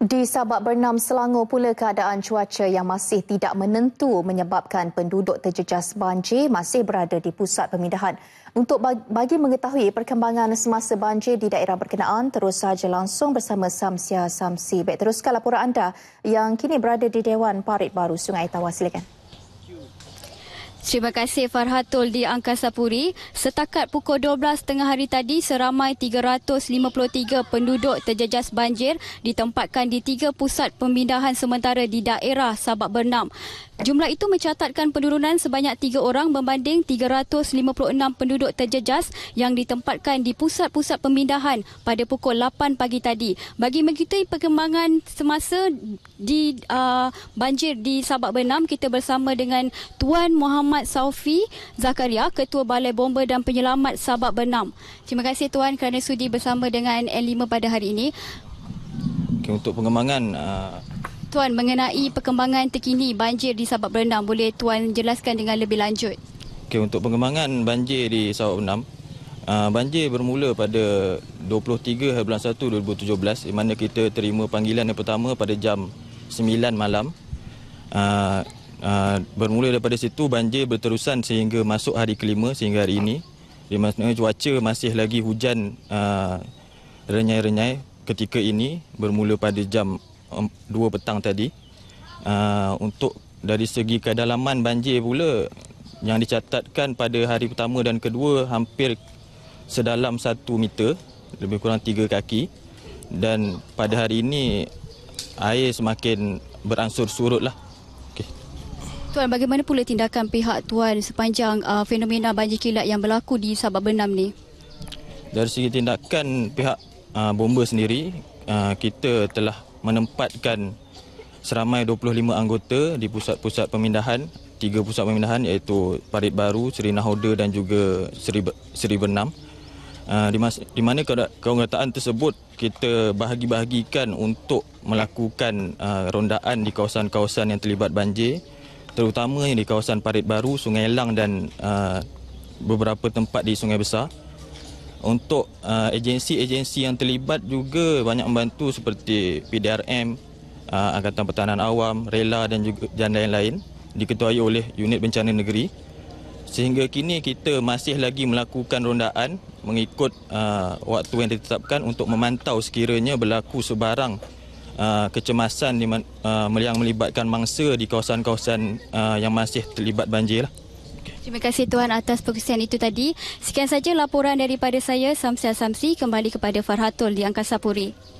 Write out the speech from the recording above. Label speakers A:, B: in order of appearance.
A: Di Sabak Bernam, Selangor pula keadaan cuaca yang masih tidak menentu menyebabkan penduduk terjejas banjir masih berada di pusat pemindahan. Untuk bagi mengetahui perkembangan semasa banjir di daerah berkenaan, terus saja langsung bersama Samsia Samsi. Baik, teruskan laporan anda yang kini berada di Dewan Parit Baru Sungai Tawas, Silakan. Terima kasih Farhatul di Angkasa Puri. Setakat pukul 12 tengah hari tadi, seramai 353 penduduk terjejas banjir ditempatkan di tiga pusat pemindahan sementara di daerah Sabak Bernam. Jumlah itu mencatatkan penurunan sebanyak 3 orang berbanding 356 penduduk terjejas yang ditempatkan di pusat-pusat pemindahan pada pukul 8 pagi tadi. Bagi mengikuti perkembangan semasa di uh, banjir di Sabak Bernam, kita bersama dengan Tuan Muhammad Saufi Zakaria, Ketua Balai Bomba dan Penyelamat Sabak Bernam. Terima kasih Tuan kerana sudi bersama dengan N5 pada hari ini.
B: Okay, untuk pengembangan uh
A: Tuan mengenai perkembangan terkini banjir di Sabak Berendam boleh Tuan jelaskan dengan lebih lanjut?
B: Okay, untuk perkembangan banjir di Sabak Berendam, uh, banjir bermula pada 23 hari bulan 1 2017 di mana kita terima panggilan yang pertama pada jam 9 malam. Uh, uh, bermula daripada situ banjir berterusan sehingga masuk hari kelima sehingga hari ini. Di mana cuaca masih lagi hujan uh, renyai-renyai ketika ini bermula pada jam dua petang tadi. Ah, untuk dari segi kedalaman banjir pula yang dicatatkan pada hari pertama dan kedua hampir sedalam satu meter, lebih kurang tiga kaki. Dan pada hari ini air semakin beransur surut lah.
A: Tuan, bagaimana pula tindakan pihak Tuan sepanjang uh, fenomena banjir kilat yang berlaku di Sabah Benam ni?
B: Dari segi tindakan pihak uh, bomba sendiri, uh, kita telah menempatkan seramai 25 anggota di pusat-pusat pemindahan tiga pusat pemindahan iaitu Parit Baru, Seri Nahoda dan juga Seri, Seri Bernam ah, di mana keanggotaan tersebut kita bahagi-bahagikan untuk melakukan ah, rondaan di kawasan-kawasan yang terlibat banjir terutamanya di kawasan Parit Baru, Sungai Elang dan ah, beberapa tempat di Sungai Besar untuk uh, agensi-agensi yang terlibat juga banyak membantu seperti PDRM, uh, Angkatan Pertahanan Awam, Rela dan juga dan lain-lain diketuai oleh unit bencana negeri. Sehingga kini kita masih lagi melakukan rondaan mengikut uh, waktu yang ditetapkan untuk memantau sekiranya berlaku sebarang uh, kecemasan di, uh, yang melibatkan mangsa di kawasan-kawasan uh, yang masih terlibat banjir.
A: Terima kasih Tuan atas perkongsian itu tadi. Sekian saja laporan daripada saya, Samsia Samsi, kembali kepada Farhatul di Angkasa Puri.